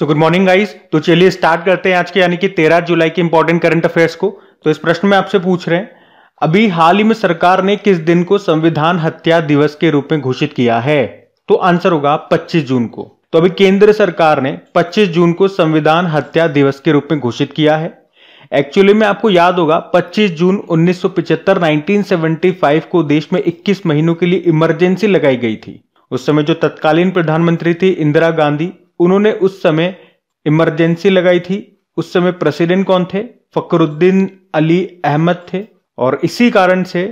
so good morning guys तो चलिए start करते हैं आज के यानी कि तेरह जुलाई के इंपॉर्टेंट करंट अफेयर्स को तो इस प्रश्न में आपसे पूछ रहे हैं अभी हाल ही में सरकार ने किस दिन को संविधान हत्या दिवस के रूप में घोषित किया है तो आंसर होगा 25 जून को तो अभी केंद्र सरकार ने 25 जून को संविधान हत्या दिवस के रूप में घोषित किया है एक्चुअली में आपको याद होगा 25 जून 1975 1975 को देश में 21 महीनों के लिए इमरजेंसी लगाई गई थी उस समय जो तत्कालीन प्रधानमंत्री थी इंदिरा गांधी उन्होंने उस समय इमरजेंसी लगाई थी उस समय प्रेसिडेंट कौन थे फकरुद्दीन अली अहमद थे और इसी कारण से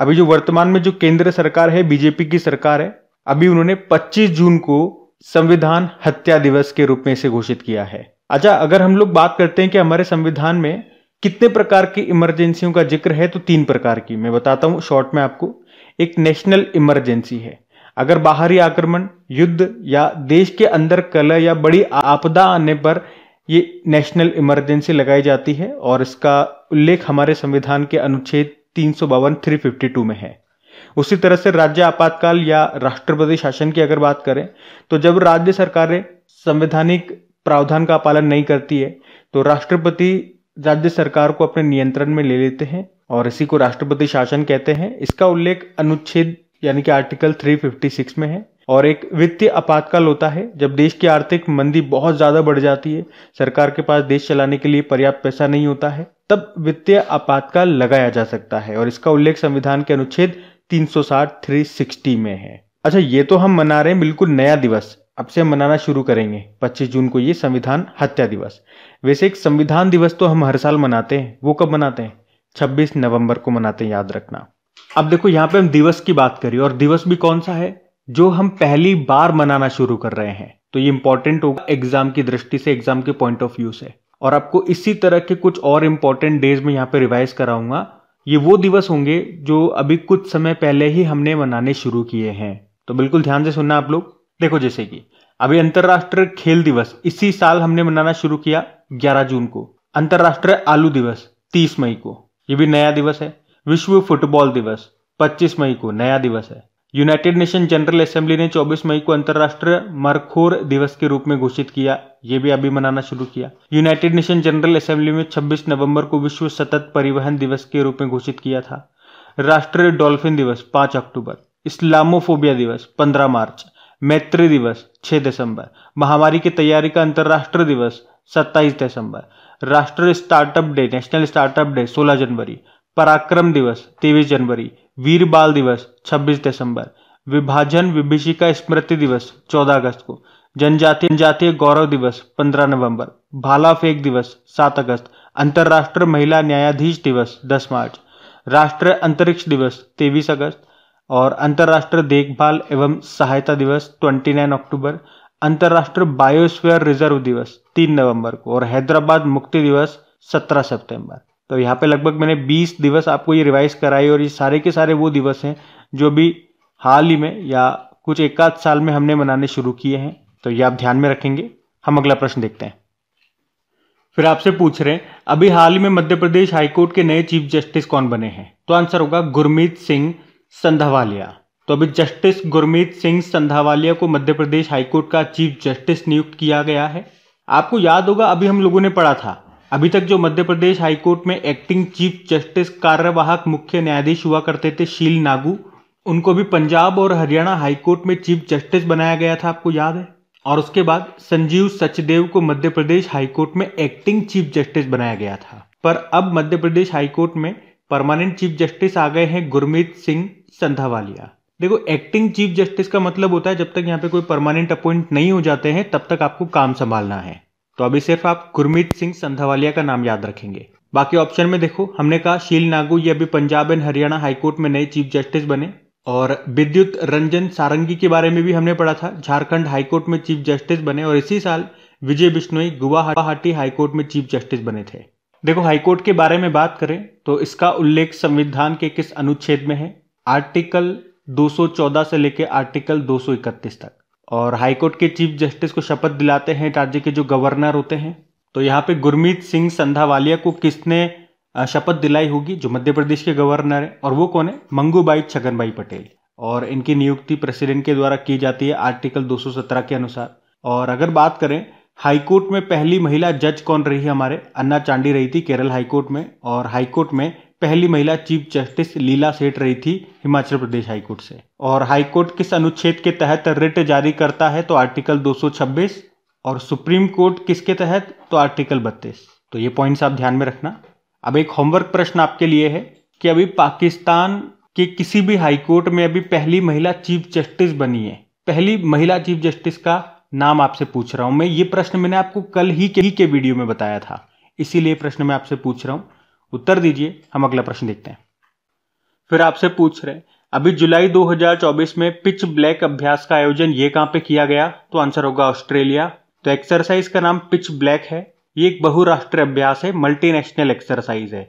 अभी जो वर्तमान में जो केंद्र सरकार है बीजेपी की सरकार है अभी उन्होंने 25 जून को संविधान हत्या दिवस के रूप में इसे घोषित किया है अच्छा अगर हम लोग बात करते हैं कि हमारे संविधान में कितने प्रकार की इमरजेंसियों का जिक्र है तो तीन प्रकार की मैं बताता हूँ शॉर्ट में आपको एक नेशनल इमरजेंसी है अगर बाहरी आक्रमण युद्ध या देश के अंदर कलह या बड़ी आपदा आने पर ये नेशनल इमरजेंसी लगाई जाती है और इसका उल्लेख हमारे संविधान के अनुच्छेद तीन सौ बावन थ्री फिफ्टी टू में है उसी तरह से राज्य आपातकाल या राष्ट्रपति शासन की अगर बात करें तो जब राज्य सरकारें संवैधानिक प्रावधान का पालन नहीं करती है तो राष्ट्रपति राज्य सरकार को अपने नियंत्रण में ले लेते हैं और इसी को राष्ट्रपति शासन कहते हैं इसका उल्लेख अनुच्छेद यानी कि आर्टिकल 356 में है और एक वित्तीय आपातकाल होता है जब देश की आर्थिक मंदी बहुत ज़्यादा बढ़ जाती है सरकार के पास देश चलाने के लिए पर्याप्त पैसा नहीं होता है तब वित्तीय आपातकाल लगाया जा सकता है और इसका उल्लेख संविधान के अनुच्छेद 360 360 में है अच्छा ये तो हम मना रहे हैं बिल्कुल नया दिवस अब से हम मनाना शुरू करेंगे 25 जून को ये संविधान हत्या दिवस वैसे एक संविधान दिवस तो हम हर साल मनाते हैं वो कब मनाते हैं 26 नवंबर को मनाते हैं याद रखना अब देखो यहाँ पे हम दिवस की बात करिए और दिवस भी कौन सा है जो हम पहली बार मनाना शुरू कर रहे हैं तो ये इंपॉर्टेंट होगा एग्जाम की दृष्टि से एग्जाम के पॉइंट ऑफ व्यू से और आपको इसी तरह के कुछ और इंपॉर्टेंट डेज में यहाँ पे रिवाइज कराऊंगा ये वो दिवस होंगे जो अभी कुछ समय पहले ही हमने मनाने शुरू किए हैं तो बिल्कुल ध्यान से सुनना आप लोग देखो जैसे कि अभी अंतर्राष्ट्रीय खेल दिवस इसी साल हमने मनाना शुरू किया 11 जून को अंतर्राष्ट्रीय आलू दिवस 30 मई को ये भी नया दिवस है विश्व फुटबॉल दिवस 25 मई को नया दिवस है यूनाइटेड नेशन जनरल असेंबली ने 24 मई को अंतर्राष्ट्रीय मरखोर दिवस के रूप में घोषित किया ये भी अभी मनाना शुरू किया यूनाइटेड नेशन जनरल असेंबली में 26 नवंबर को विश्व सतत परिवहन दिवस के रूप में घोषित किया था राष्ट्रीय डॉल्फिन दिवस 5 अक्टूबर इस्लामोफोबिया दिवस 15 मार्च मैत्री दिवस 6 दिसंबर महामारी की तैयारी का अंतर्राष्ट्रीय दिवस 27 दिसंबर राष्ट्रीय startup day national startup day 16 जनवरी पराक्रम दिवस तेईस जनवरी वीर बाल दिवस 26 दिसंबर विभाजन विभिषिका स्मृति दिवस 14 अगस्त को जनजातीय जनजातीय गौरव दिवस 15 नवंबर भाला फेंक दिवस 7 अगस्त अंतर्राष्ट्रीय महिला न्यायाधीश दिवस 10 मार्च राष्ट्रीय अंतरिक्ष दिवस 23 अगस्त और अंतर्राष्ट्रीय देखभाल एवं सहायता दिवस 29 अक्टूबर अंतर्राष्ट्रीय बायोस्फीयर रिजर्व दिवस 3 नवंबर को और हैदराबाद मुक्ति दिवस 17 सितंबर तो यहाँ पे लगभग मैंने 20 दिवस आपको ये रिवाइज कराई और ये सारे के सारे वो दिवस हैं जो भी हाल ही में या कुछ एक आध साल में हमने मनाने शुरू किए हैं तो ये आप ध्यान में रखेंगे हम अगला प्रश्न देखते हैं फिर आपसे पूछ रहे हैं अभी हाल ही में मध्य प्रदेश हाईकोर्ट के नए चीफ जस्टिस कौन बने हैं तो आंसर होगा गुरमीत सिंह संधावालिया तो अभी जस्टिस गुरमीत सिंह संधावालिया को मध्य प्रदेश हाईकोर्ट का चीफ जस्टिस नियुक्त किया गया है आपको याद होगा अभी हम लोगों ने पढ़ा था अभी तक जो मध्य प्रदेश हाईकोर्ट में एक्टिंग चीफ जस्टिस कार्यवाहक मुख्य न्यायाधीश हुआ करते थे शील नागू उनको भी पंजाब और हरियाणा हाईकोर्ट में चीफ जस्टिस बनाया गया था आपको याद है और उसके बाद संजीव सचदेव को मध्य प्रदेश हाईकोर्ट में एक्टिंग चीफ जस्टिस बनाया गया था पर अब मध्य प्रदेश हाईकोर्ट में परमानेंट चीफ जस्टिस आ गए हैं गुरमीत सिंह संधावालिया देखो एक्टिंग चीफ जस्टिस का मतलब होता है जब तक यहाँ पे कोई परमानेंट अपॉइंट नहीं हो जाते हैं तब तक आपको काम संभालना है तो अभी सिर्फ आप गुरमीत सिंह संधावालिया का नाम याद रखेंगे बाकी ऑप्शन में देखो हमने कहा शील नागू ये अभी पंजाब एंड हरियाणा हाईकोर्ट में नए चीफ जस्टिस बने और विद्युत रंजन सारंगी के बारे में भी हमने पढ़ा था झारखंड हाईकोर्ट में चीफ जस्टिस बने और इसी साल विजय बिश्नोई गुवाहाटी हाईकोर्ट में चीफ जस्टिस बने थे देखो हाईकोर्ट के बारे में बात करें तो इसका उल्लेख संविधान के किस अनुच्छेद में है आर्टिकल 214 से लेकर आर्टिकल 231 तक और हाईकोर्ट के चीफ जस्टिस को शपथ दिलाते हैं राज्य के जो गवर्नर होते हैं तो यहाँ पे गुरमीत सिंह संधावालिया को किसने शपथ दिलाई होगी जो मध्य प्रदेश के गवर्नर है और वो कौन है मंगूबाई छगनबाई पटेल और इनकी नियुक्ति प्रेसिडेंट के द्वारा की जाती है आर्टिकल 217 के अनुसार और अगर बात करें हाईकोर्ट में पहली महिला जज कौन रही है हमारे अन्ना चांडी रही थी केरल हाईकोर्ट में और हाईकोर्ट में पहली महिला चीफ जस्टिस लीला सेठ रही थी हिमाचल प्रदेश हाईकोर्ट से और हाईकोर्ट किस अनुच्छेद के तहत रिट जारी करता है तो आर्टिकल 226 और सुप्रीम कोर्ट किसके तहत तो आर्टिकल 32 तो ये पॉइंट्स आप ध्यान में रखना अब एक होमवर्क प्रश्न आपके लिए है कि अभी पाकिस्तान के किसी भी हाईकोर्ट में अभी पहली महिला चीफ जस्टिस बनी है पहली महिला चीफ जस्टिस का नाम आपसे पूछ रहा हूं मैं ये प्रश्न मैंने आपको कल ही के, ही के वीडियो में बताया था इसीलिए प्रश्न मैं आपसे पूछ रहा हूं उत्तर दीजिए हम अगला प्रश्न देखते हैं फिर आपसे पूछ रहे अभी जुलाई 2024 में पिच ब्लैक अभ्यास का आयोजन ये कहां पे किया गया तो आंसर होगा ऑस्ट्रेलिया तो एक्सरसाइज का नाम पिच ब्लैक है ये एक बहुराष्ट्रीय अभ्यास है मल्टीनेशनल एक्सरसाइज है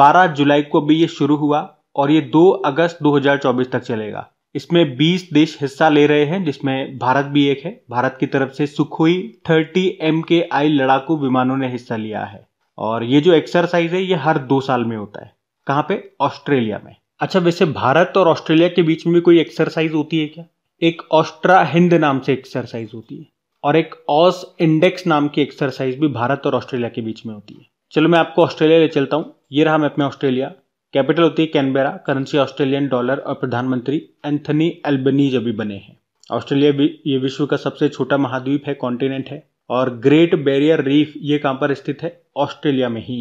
12 जुलाई को भी ये शुरू हुआ और ये 2 अगस्त 2024 तक चलेगा इसमें 20 देश हिस्सा ले रहे हैं जिसमें भारत भी एक है भारत की तरफ से सुखोई 30 एम के आई लड़ाकू विमानों ने हिस्सा लिया है और ये जो एक्सरसाइज है ये हर दो साल में होता है कहाँ पे ऑस्ट्रेलिया में अच्छा वैसे भारत और ऑस्ट्रेलिया के बीच में कोई एक्सरसाइज होती है क्या एक ऑस्ट्रा हिंद नाम से एक्सरसाइज होती है और एक ऑस इंडेक्स नाम की एक्सरसाइज भी भारत और ऑस्ट्रेलिया के बीच में होती है चलो मैं आपको ऑस्ट्रेलिया ले चलता हूँ ये रहा मैं अपने ऑस्ट्रेलिया कैपिटल होती है कैनबेरा करेंसी ऑस्ट्रेलियन डॉलर और प्रधानमंत्री एंथनी एल्बनीज अभी बने हैं ऑस्ट्रेलिया भी ये विश्व का सबसे छोटा महाद्वीप है कॉन्टिनेंट है और ग्रेट बैरियर रीफ ये कहाँ पर स्थित है ऑस्ट्रेलिया में ही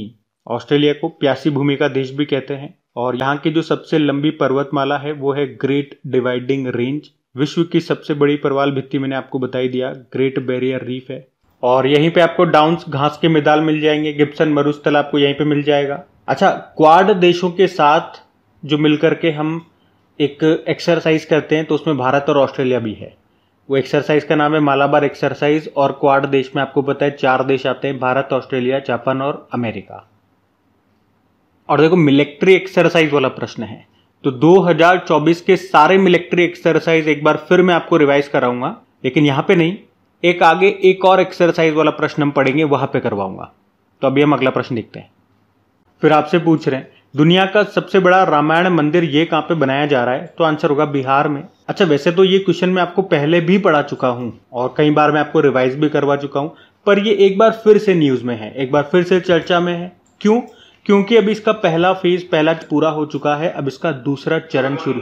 ऑस्ट्रेलिया को प्यासी भूमि का देश भी कहते हैं और यहाँ की जो सबसे लंबी पर्वतमाला है वो है ग्रेट डिवाइडिंग रेंज विश्व की सबसे बड़ी परवाल भित्ति मैंने आपको बताई दिया ग्रेट बैरियर रीफ है और यहीं पे आपको डाउन्स घास के मैदान मिल जाएंगे गिप्सन मरुस्थल आपको यहीं पे मिल जाएगा अच्छा क्वाड देशों के साथ जो मिलकर के हम एक एक्सरसाइज करते हैं तो उसमें भारत और ऑस्ट्रेलिया भी है वो एक्सरसाइज का नाम है मालाबार एक्सरसाइज और क्वाड देश में आपको पता है चार देश आते हैं भारत ऑस्ट्रेलिया जापान और अमेरिका और देखो मिलिट्री एक्सरसाइज वाला प्रश्न है तो 2024 के सारे मिलिट्री एक्सरसाइज एक बार फिर मैं आपको रिवाइज कराऊंगा लेकिन यहां पे नहीं एक आगे एक और एक्सरसाइज वाला प्रश्न हम पढ़ेंगे वहां पे करवाऊंगा तो अभी हम अगला प्रश्न देखते हैं फिर आपसे पूछ रहे हैं दुनिया का सबसे बड़ा रामायण मंदिर ये कहाँ पे बनाया जा रहा है तो आंसर होगा बिहार में अच्छा वैसे तो ये क्वेश्चन मैं आपको पहले भी पढ़ा चुका हूँ और कई बार मैं आपको रिवाइज भी करवा चुका हूँ पर ये एक बार फिर से न्यूज़ में है एक बार फिर से चर्चा में है क्यों क्योंकि अब इसका पहला फेज पहला पूरा हो चुका है अब इसका दूसरा चरण शुरू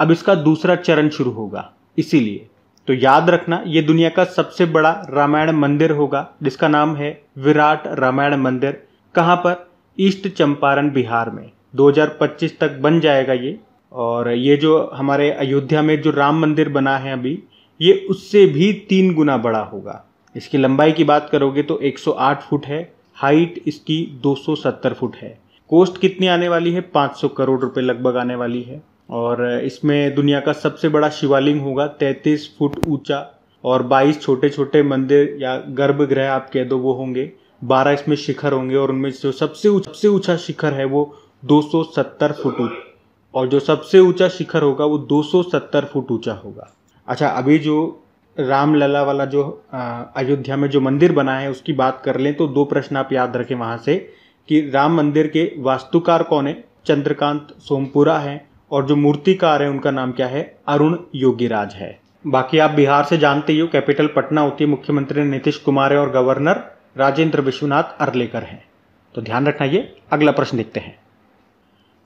अब इसका दूसरा चरण शुरू होगा इसीलिए तो याद रखना ये दुनिया का सबसे बड़ा रामायण मंदिर होगा जिसका नाम है विराट रामायण मंदिर कहाँ पर ईस्ट चंपारण बिहार में 2025 तक बन जाएगा ये और ये जो हमारे अयोध्या में जो राम मंदिर बना है अभी ये उससे भी तीन गुना बड़ा होगा इसकी लंबाई की बात करोगे तो 108 फुट है हाइट इसकी 270 फुट है कोस्ट कितनी आने वाली है 500 करोड़ रुपए लगभग आने वाली है और इसमें दुनिया का सबसे बड़ा शिवालिंग होगा 33 फुट ऊंचा और 22 छोटे छोटे मंदिर या गर्भगृह आप कह दो वो होंगे बारह इसमें शिखर होंगे और उनमें जो सबसे सबसे ऊंचा शिखर है वो 270 फुट और जो सबसे ऊंचा शिखर होगा वो 270 फुट ऊंचा होगा अच्छा अभी जो रामलला वाला जो अयोध्या में जो मंदिर बना है उसकी बात कर लें तो दो प्रश्न आप याद रखें वहाँ से कि राम मंदिर के वास्तुकार कौन है चंद्रकांत सोमपुरा है और जो मूर्तिकार है उनका नाम क्या है अरुण योगीराज है बाकी आप बिहार से जानते ही हो कैपिटल पटना होती है मुख्यमंत्री नीतीश कुमार है और गवर्नर राजेंद्र विश्वनाथ अरलेकर हैं तो ध्यान रखना ये अगला प्रश्न देखते हैं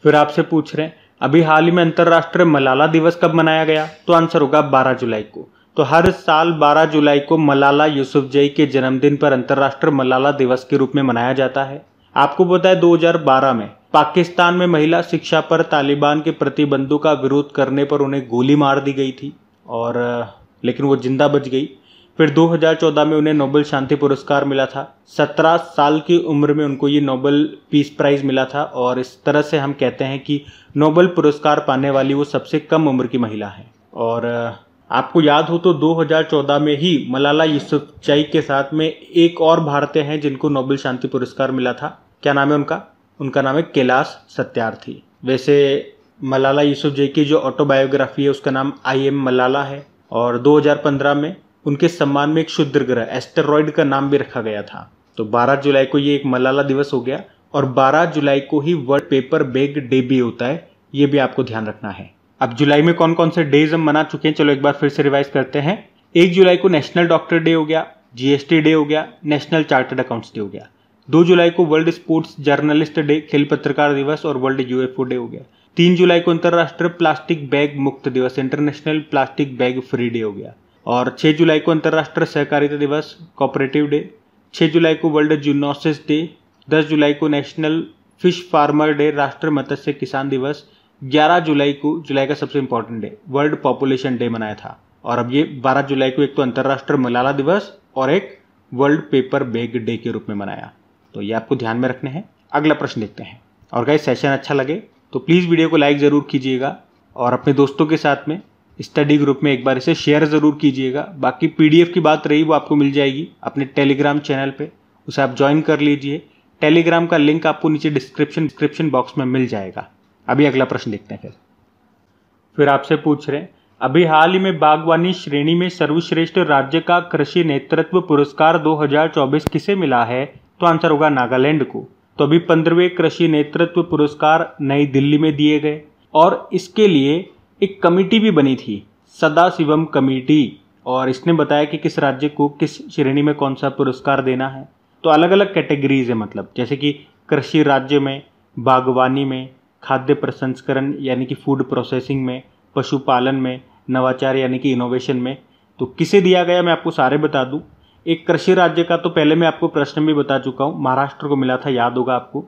फिर आपसे पूछ रहे हैं अभी हाल ही में अंतर्राष्ट्रीय मलाला दिवस कब मनाया गया तो आंसर होगा 12 जुलाई को तो हर साल 12 जुलाई को मलाला यूसुफ जई के जन्मदिन पर अंतर्राष्ट्रीय मलाला दिवस के रूप में मनाया जाता है आपको पता है 2012 में पाकिस्तान में महिला शिक्षा पर तालिबान के प्रतिबंधों का विरोध करने पर उन्हें गोली मार दी गई थी और लेकिन वो जिंदा बच गई फिर 2014 में उन्हें नोबल शांति पुरस्कार मिला था 17 साल की उम्र में उनको ये नोबेल पीस प्राइज मिला था और इस तरह से हम कहते हैं कि नोबेल पुरस्कार पाने वाली वो सबसे कम उम्र की महिला है और आपको याद हो तो 2014 में ही मलाला यूसुफ चाई के साथ में एक और भारतीय हैं जिनको नोबेल शांति पुरस्कार मिला था क्या नाम है उनका उनका नाम है कैलाश सत्यार्थी वैसे मलाला यूसुफ जय की जो ऑटोबायोग्राफी है उसका नाम आई एम मलाला है और 2015 में उनके सम्मान में एक शुद्ध ग्रह एस्टेरॉयड का नाम भी रखा गया था तो 12 जुलाई को ये एक मलाला दिवस हो गया और 12 जुलाई को ही वर्ल्ड पेपर बैग डे भी होता है ये भी आपको ध्यान रखना है अब जुलाई में कौन कौन से डेज हम मना चुके हैं चलो एक बार फिर से रिवाइज करते हैं एक जुलाई को नेशनल डॉक्टर डे हो गया जीएसटी डे हो गया नेशनल चार्टर्ड अकाउंट्स डे हो गया दो जुलाई को वर्ल्ड स्पोर्ट्स जर्नलिस्ट डे खेल पत्रकार दिवस और वर्ल्ड यूएफओ डे हो गया तीन जुलाई को अंतर्राष्ट्रीय प्लास्टिक बैग मुक्त दिवस international plastic bag free day हो गया और 6 जुलाई को अंतर्राष्ट्रीय सहकारिता दिवस कॉपरेटिव डे 6 जुलाई को वर्ल्ड जूनोसिस डे 10 जुलाई को नेशनल फिश फार्मर डे राष्ट्रीय मत्स्य किसान दिवस 11 जुलाई को जुलाई का सबसे important day world population day मनाया था और अब ये 12 जुलाई को एक तो अंतर्राष्ट्रीय मलाला दिवस और एक वर्ल्ड पेपर बैग डे के रूप में मनाया तो ये आपको ध्यान में रखने हैं अगला प्रश्न देखते हैं और गाइस सेशन अच्छा लगे तो प्लीज़ वीडियो को लाइक ज़रूर कीजिएगा और अपने दोस्तों के साथ में स्टडी ग्रुप में एक बार इसे शेयर ज़रूर कीजिएगा बाकी पीडीएफ की बात रही वो आपको मिल जाएगी अपने टेलीग्राम चैनल पे उसे आप ज्वाइन कर लीजिए टेलीग्राम का लिंक आपको नीचे डिस्क्रिप्शन डिस्क्रिप्शन बॉक्स में मिल जाएगा अभी अगला प्रश्न देखते हैं फिर फिर आपसे पूछ रहे हैं अभी हाल ही में बागवानी श्रेणी में सर्वश्रेष्ठ राज्य का कृषि नेतृत्व पुरस्कार 2024 किसे मिला है तो आंसर होगा नागालैंड को तो अभी पंद्रहवें कृषि नेतृत्व पुरस्कार नई दिल्ली में दिए गए और इसके लिए एक कमेटी भी बनी थी सदा शिवम कमेटी और इसने बताया कि किस राज्य को किस श्रेणी में कौन सा पुरस्कार देना है तो अलग अलग कैटेगरीज है मतलब जैसे कि कृषि राज्य में बागवानी में खाद्य प्रसंस्करण यानी कि फूड प्रोसेसिंग में पशुपालन में नवाचार यानी कि इनोवेशन में तो किसे दिया गया मैं आपको सारे बता दूं एक कृषि राज्य का तो पहले मैं आपको प्रश्न भी बता चुका हूँ महाराष्ट्र को मिला था याद होगा आपको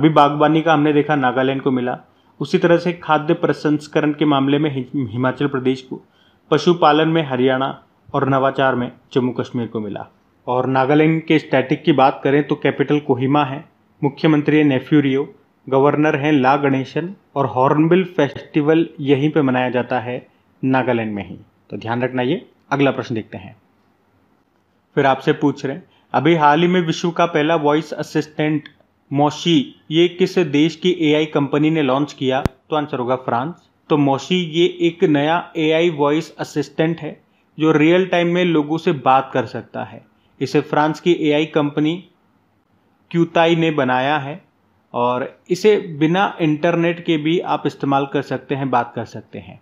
अभी बागवानी का हमने देखा नागालैंड को मिला उसी तरह से खाद्य प्रसंस्करण के मामले में हिमाचल प्रदेश को पशुपालन में हरियाणा और नवाचार में जम्मू कश्मीर को मिला और नागालैंड के स्टैटिक की बात करें तो कैपिटल कोहिमा है मुख्यमंत्री है नेफ्यूरियो गवर्नर हैं ला गणेशन और हॉर्नबिल फेस्टिवल यहीं पे मनाया जाता है नागालैंड में ही तो ध्यान रखना ये अगला प्रश्न देखते हैं फिर आपसे पूछ रहे हैं अभी हाल ही में विश्व का पहला वॉइस असिस्टेंट मोशी ये किस देश की एआई कंपनी ने लॉन्च किया तो आंसर होगा फ्रांस तो मोशी ये एक नया एआई वॉइस असिस्टेंट है जो रियल टाइम में लोगों से बात कर सकता है इसे फ्रांस की एआई कंपनी क्यूताई ने बनाया है और इसे बिना इंटरनेट के भी आप इस्तेमाल कर सकते हैं बात कर सकते हैं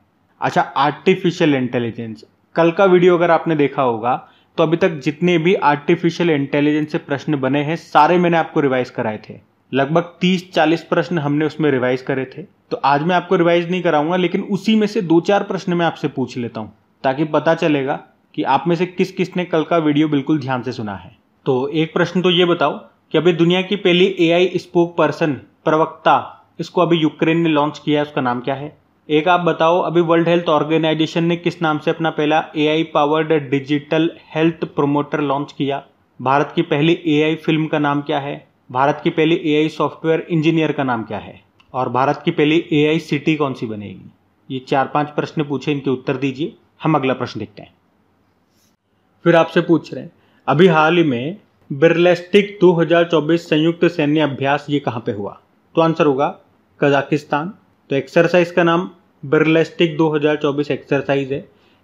अच्छा आर्टिफिशियल इंटेलिजेंस कल का वीडियो अगर आपने देखा होगा तो अभी तक जितने भी आर्टिफिशियल इंटेलिजेंस से प्रश्न बने हैं सारे मैंने आपको रिवाइज कराए थे लगभग 30-40 प्रश्न हमने उसमें रिवाइज करे थे तो आज मैं आपको रिवाइज नहीं कराऊंगा लेकिन उसी में से दो चार प्रश्न मैं आपसे पूछ लेता हूं ताकि पता चलेगा कि आप में से किस किस ने कल का वीडियो बिल्कुल ध्यान से सुना है तो एक प्रश्न तो ये बताओ कि अभी दुनिया की पहली ए आई स्पोक पर्सन प्रवक्ता इसको अभी यूक्रेन ने लॉन्च किया है उसका नाम क्या है एक आप बताओ अभी वर्ल्ड हेल्थ ऑर्गेनाइजेशन ने किस नाम से अपना पहला A powered digital health promoter launch किया भारत की पहली ए फिल्म का नाम क्या है भारत की पहली ए सॉफ्टवेयर इंजीनियर का नाम क्या है और भारत की पहली ए सिटी कौन सी बनेगी ये चार पांच प्रश्न पूछे इनके उत्तर दीजिए हम अगला प्रश्न देखते हैं फिर आपसे पूछ रहे हैं अभी हाल ही में बिरलेस्टिक 2024 संयुक्त सैन्य अभ्यास ये कहाँ पे हुआ तो आंसर होगा कजाकिस्तान तो एक्सरसाइज का नाम बर्लेस्टिक 2024 एक्सरसाइज है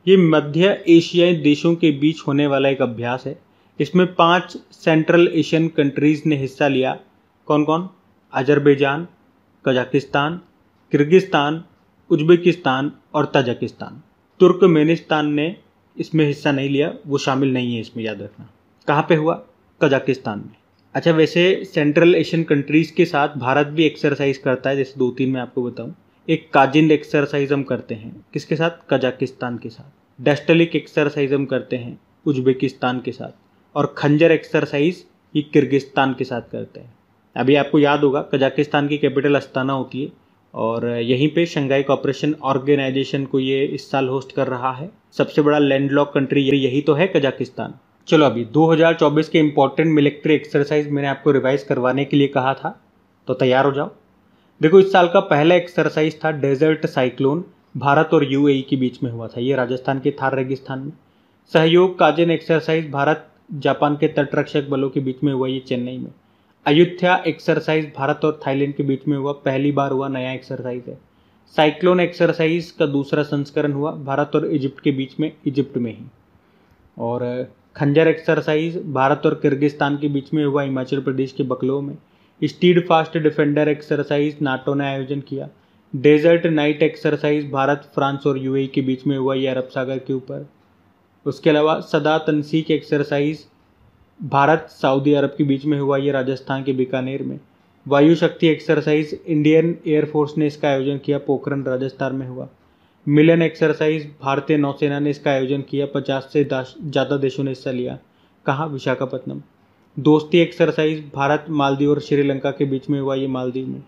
ये मध्य एशियाई देशों के बीच होने वाला एक अभ्यास है इसमें पांच सेंट्रल एशियन कंट्रीज ने हिस्सा लिया कौन कौन अजरबैजान कजाकिस्तान किर्गिस्तान उज्बेकिस्तान और ताजिकिस्तान तुर्कमेनिस्तान ने इसमें हिस्सा नहीं लिया वो शामिल नहीं है इसमें याद रखना कहाँ पे हुआ कजाकिस्तान में अच्छा वैसे सेंट्रल एशियन कंट्रीज़ के साथ भारत भी एक्सरसाइज करता है जैसे दो तीन मैं आपको बताऊँ एक काजिन एक्सरसाइज हम करते हैं किसके साथ कजाकिस्तान के साथ डेस्टलिक एक्सरसाइज हम करते हैं उज्बेकिस्तान के साथ और खंजर एक्सरसाइज ये किर्गिस्तान के साथ करते हैं अभी आपको याद होगा कजाकिस्तान की कैपिटल अस्ताना होती है और यहीं पे शंघाई कॉपरेशन ऑर्गेनाइजेशन को ये इस साल होस्ट कर रहा है सबसे बड़ा लैंडलॉक कंट्री यही तो है कजाकिस्तान चलो अभी 2024 के इम्पोर्टेंट मिलिट्री एक्सरसाइज मैंने आपको रिवाइज करवाने के लिए कहा था तो तैयार हो जाओ देखो इस साल का पहला एक्सरसाइज था डेजर्ट साइक्लोन भारत और यूएई e के बीच में हुआ था ये राजस्थान के थार रेगिस्तान में सहयोग काजन एक्सरसाइज भारत जापान के तटरक्षक बलों के बीच में हुआ ये चेन्नई में अयोध्या एक्सरसाइज भारत और थाईलैंड के बीच में हुआ पहली बार हुआ नया एक्सरसाइज है साइक्लोन एक्सरसाइज का दूसरा संस्करण हुआ भारत और इजिप्ट के बीच में इजिप्ट में ही और खंजर एक्सरसाइज भारत और किर्गिस्तान के बीच में हुआ हिमाचल प्रदेश के बकलो में steed fast defender exercise NATO ने आयोजन किया desert knight exercise Bharat France और यूएई के बीच में हुआ यह अरब सागर के ऊपर उसके अलावा Sada Tanseeq exercise Bharat Saudi Arabia के बीच में हुआ यह राजस्थान के बीकानेर में वायु शक्ति एक्सरसाइज इंडियन एयरफोर्स ने इसका आयोजन किया पोखरण राजस्थान में हुआ मिलन एक्सरसाइज भारतीय नौसेना ने इसका आयोजन किया पचास से ज़्यादा देशों ने हिस्सा लिया कहाँ विशाखापट्टनम दोस्ती एक्सरसाइज भारत मालदीव और श्रीलंका के बीच में हुआ ये मालदीव में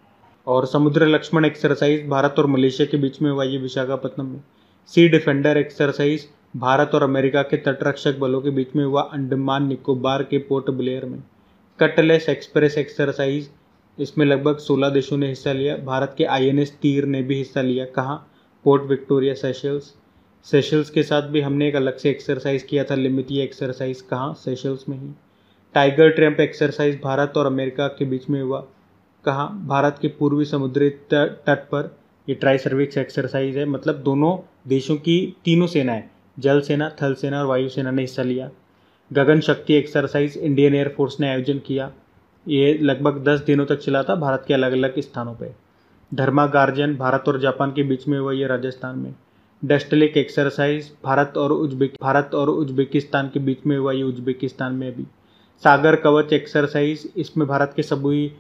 और समुद्र लक्ष्मण एक्सरसाइज भारत और मलेशिया के बीच में हुआ ये विशाखापट्टनम में सी डिफेंडर एक्सरसाइज भारत और अमेरिका के तटरक्षक बलों के बीच में हुआ अंडमान निकोबार के पोर्ट ब्लेयर में कटलेस एक्सप्रेस एक्सरसाइज इसमें लगभग 16 देशों ने हिस्सा लिया भारत के आई तीर ने भी हिस्सा लिया कहाँ पोर्ट विक्टोरिया सेशल्स सेशल्स के साथ भी हमने एक अलग से एक्सरसाइज किया था लिमिटी एक्सरसाइज कहाँ सेशल्स में ही टाइगर ट्रैम्प एक्सरसाइज भारत और अमेरिका के बीच में हुआ कहा भारत के पूर्वी समुद्री तट पर ये ट्राई सर्विक्स एक्सरसाइज है मतलब दोनों देशों की तीनों सेनाएं जल सेना थल सेना और वायु सेना ने हिस्सा लिया गगन शक्ति एक्सरसाइज इंडियन एयरफोर्स ने आयोजन किया ये लगभग दस दिनों तक चला था भारत के अलग अलग स्थानों पर धर्मा गार्जन भारत और जापान के बीच में हुआ ये राजस्थान में डस्ट लेक एक्सरसाइज भारत और उज्बेक भारत और उज्बेकिस्तान के बीच में हुआ ये उज्बेकिस्तान में अभी सागर कवच एक्सरसाइज इसमें भारत के सभी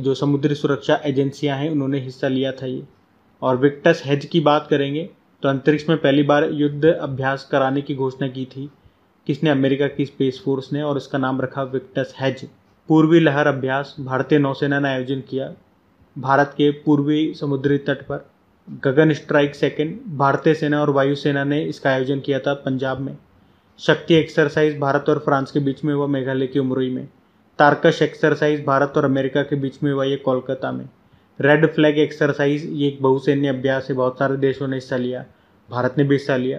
जो समुद्री सुरक्षा एजेंसियां हैं उन्होंने हिस्सा लिया था ये और विक्टस हेज की बात करेंगे तो अंतरिक्ष में पहली बार युद्ध अभ्यास कराने की घोषणा की थी किसने अमेरिका की स्पेस फोर्स ने और इसका नाम रखा विक्टस हेज पूर्वी लहर अभ्यास भारतीय नौसेना ने आयोजन किया भारत के पूर्वी समुद्री तट पर गगन स्ट्राइक सेकेंड भारतीय सेना और वायुसेना ने इसका आयोजन किया था पंजाब में शक्ति एक्सरसाइज भारत और फ्रांस के बीच में हुआ मेघालय की उमरोई में तारकश एक्सरसाइज भारत और अमेरिका के बीच में हुआ ये कोलकाता में रेड फ्लैग एक्सरसाइज ये एक बहुसैन्य अभ्यास है बहुत सारे देशों ने हिस्सा लिया भारत ने भी हिस्सा लिया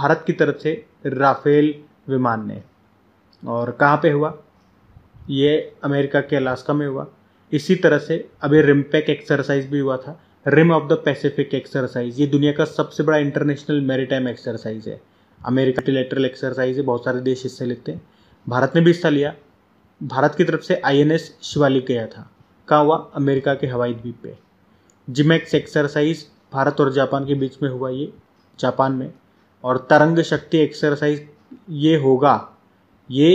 भारत की तरफ से राफेल विमान ने और कहाँ पे हुआ ये अमेरिका के अलास्का में हुआ इसी तरह से अभी रिमपैक एक्सरसाइज भी हुआ था rim of the Pacific exercise ये दुनिया का सबसे बड़ा इंटरनेशनल मैरीटाइम एक्सरसाइज है अमेरिका टिलेटरल एक्सरसाइज है बहुत सारे देश हिस्से लेते हैं भारत ने भी हिस्सा लिया भारत की तरफ से आई एन एस शिवालिक गया था कहाँ हुआ अमेरिका के हवाई द्वीप पे जिमेक्स एक्सरसाइज भारत और जापान के बीच में हुआ ये जापान में और तरंग शक्ति एक्सरसाइज ये होगा ये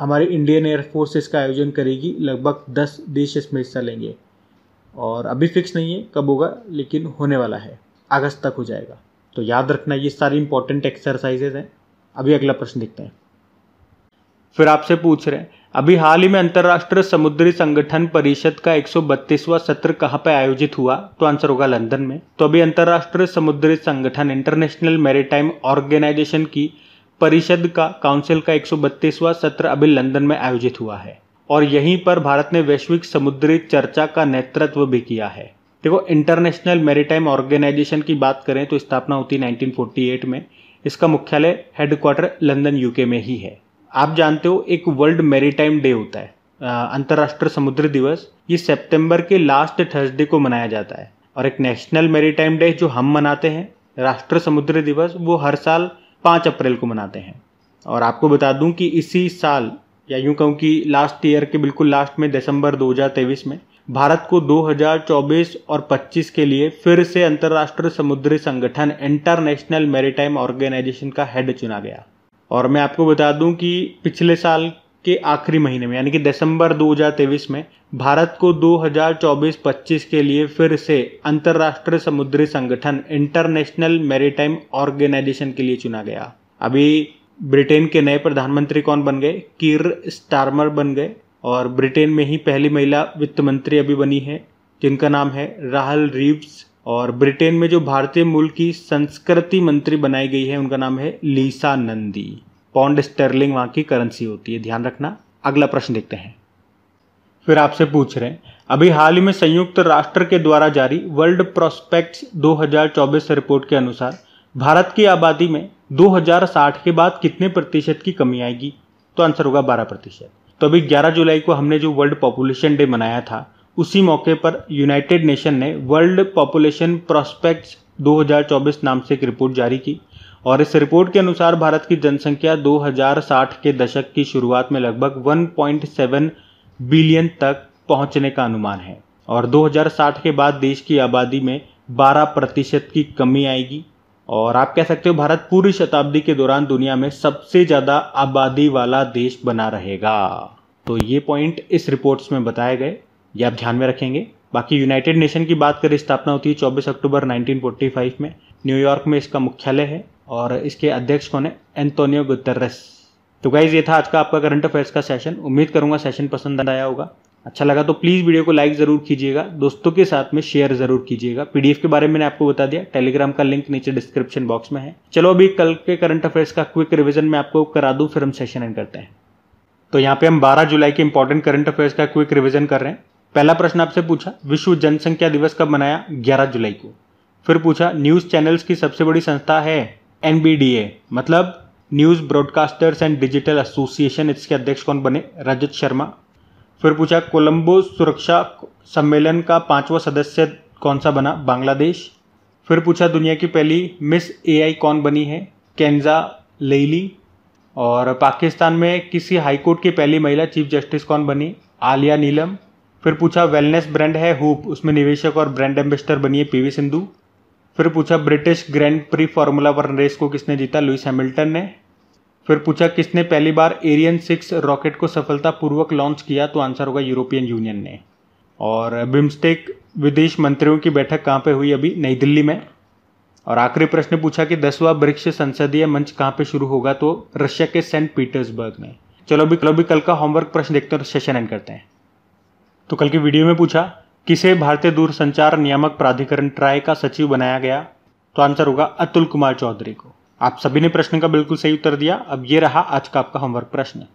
हमारे इंडियन एयरफोर्स इसका आयोजन करेगी लगभग दस देश इसमें हिस्सा लेंगे और अभी फिक्स नहीं है कब होगा लेकिन होने वाला है अगस्त तक हो जाएगा तो याद रखना ये सारी इंपॉर्टेंट एक्सरसाइजेज हैं अभी अगला प्रश्न देखते हैं फिर आपसे पूछ रहे हैं अभी हाल ही में अंतर्राष्ट्रीय समुद्री संगठन परिषद का 132वां सत्र कहाँ पर आयोजित हुआ तो आंसर होगा लंदन में तो अभी अंतर्राष्ट्रीय समुद्री संगठन इंटरनेशनल मेरीटाइम ऑर्गेनाइजेशन की परिषद का काउंसिल का 132वां सत्र अभी लंदन में आयोजित हुआ है और यहीं पर भारत ने वैश्विक समुद्री चर्चा का नेतृत्व भी किया है देखो इंटरनेशनल मेरीटाइम ऑर्गेनाइजेशन की बात करें तो स्थापना होती है 1948 में इसका मुख्यालय हेडक्वार्टर लंदन यूके में ही है आप जानते हो एक वर्ल्ड मेरीटाइम डे होता है अंतर्राष्ट्रीय समुद्र दिवस ये सितंबर के लास्ट थर्सडे को मनाया जाता है और एक नेशनल मेरीटाइम डे जो हम मनाते हैं राष्ट्र समुद्र दिवस वो हर साल पाँच अप्रैल को मनाते हैं और आपको बता दूं कि इसी साल या यूं कहूं कि लास्ट ईयर के बिल्कुल लास्ट में दिसंबर 2023 में भारत को 2024 और 25 के लिए फिर से अंतर्राष्ट्रीय समुद्री संगठन इंटरनेशनल मैरिटाइम ऑर्गेनाइजेशन का हेड चुना गया और मैं आपको बता दूं कि पिछले साल के आखिरी महीने में यानी कि दिसंबर 2023 में भारत को 2024-25 के लिए फिर से अंतर्राष्ट्रीय समुद्री संगठन इंटरनेशनल मैरिटाइम ऑर्गेनाइजेशन के लिए चुना गया अभी ब्रिटेन के नए प्रधानमंत्री कौन बन गए कीर स्टारमर बन गए और ब्रिटेन में ही पहली महिला वित्त मंत्री अभी बनी है जिनका नाम है राहल रीव्स और ब्रिटेन में जो भारतीय मूल की संस्कृति मंत्री बनाई गई है उनका नाम है लीसा नंदी पौंड स्टर्लिंग वहाँ की करेंसी होती है ध्यान रखना अगला प्रश्न देखते हैं फिर आपसे पूछ रहे हैं अभी हाल ही में संयुक्त राष्ट्र के द्वारा जारी वर्ल्ड प्रोस्पेक्ट्स 2024 रिपोर्ट के अनुसार भारत की आबादी में 2060 के बाद कितने प्रतिशत की कमी आएगी तो आंसर होगा 12 प्रतिशत तो अभी 11 जुलाई को हमने जो वर्ल्ड पॉपुलेशन डे मनाया था उसी मौके पर यूनाइटेड नेशन ने वर्ल्ड पॉपुलेशन प्रोस्पेक्ट्स 2024 नाम से एक रिपोर्ट जारी की और इस रिपोर्ट के अनुसार भारत की जनसंख्या 2060 के दशक की शुरुआत में लगभग 1.7 बिलियन तक पहुंचने का अनुमान है और 2060 के बाद देश की आबादी में 12 प्रतिशत की कमी आएगी और आप कह सकते हो भारत पूरी शताब्दी के दौरान दुनिया में सबसे ज़्यादा आबादी वाला देश बना रहेगा तो ये पॉइंट इस रिपोर्ट्स में बताए गए ये आप ध्यान में रखेंगे बाकी यूनाइटेड नेशन की बात करें स्थापना होती है 24 अक्टूबर 1945 में न्यूयॉर्क में इसका मुख्यालय है और इसके अध्यक्ष कौन है एंटोनियो गुतरस तो गाइज ये था आज का आपका करंट अफेयर्स का सेशन उम्मीद करूंगा सेशन पसंद आया होगा अच्छा लगा तो प्लीज़ वीडियो को लाइक ज़रूर कीजिएगा दोस्तों के साथ में शेयर ज़रूर कीजिएगा पीडीएफ के बारे में मैंने आपको बता दिया टेलीग्राम का लिंक नीचे डिस्क्रिप्शन बॉक्स में है चलो अभी कल के करंट अफेयर्स का क्विक रिविजन मैं आपको करा दूँ फिर हम सेशन एंड करते हैं तो यहाँ पे हम 12 जुलाई के इंपॉर्टेंट करंट अफेयर्स का क्विक रिविजन कर रहे हैं पहला प्रश्न आपसे पूछा विश्व जनसंख्या दिवस कब मनाया ग्यारह जुलाई को फिर पूछा न्यूज़ चैनल्स की सबसे बड़ी संस्था है एन मतलब news broadcasters and digital association इसके अध्यक्ष कौन बने रजत शर्मा फिर पूछा कोलंबो सुरक्षा सम्मेलन का पांचवा सदस्य कौन सा बना बांग्लादेश फिर पूछा दुनिया की पहली मिस एआई कौन बनी है कैंजा लेली और पाकिस्तान में किसी हाईकोर्ट की पहली महिला चीफ जस्टिस कौन बनी आलिया नीलम फिर पूछा वेलनेस ब्रांड है हुप उसमें निवेशक और ब्रांड एम्बेसडर बनी है पी सिंधु फिर पूछा British grand prix formula one race को किसने जीता लुइस हैमिल्टन ने फिर पूछा किसने पहली बार एरियन सिक्स रॉकेट को सफलतापूर्वक लॉन्च किया तो आंसर होगा यूरोपियन यूनियन ने और बिम्स्टेक विदेश मंत्रियों की बैठक कहाँ पे हुई अभी नई दिल्ली में और आखिरी प्रश्न पूछा कि दसवां ब्रिक्स संसदीय मंच कहाँ पे शुरू होगा तो रशिया के सेंट पीटर्सबर्ग में चलो भी चलो भी कल का होमवर्क प्रश्न देखते हैं सेशन एंड करते हैं तो कल की वीडियो में पूछा किसे भारतीय दूरसंचार नियामक प्राधिकरण ट्राई का सचिव बनाया गया तो आंसर होगा अतुल कुमार चौधरी को आप सभी ने प्रश्न का बिल्कुल सही उत्तर दिया अब ये रहा आज का आपका होमवर्क प्रश्न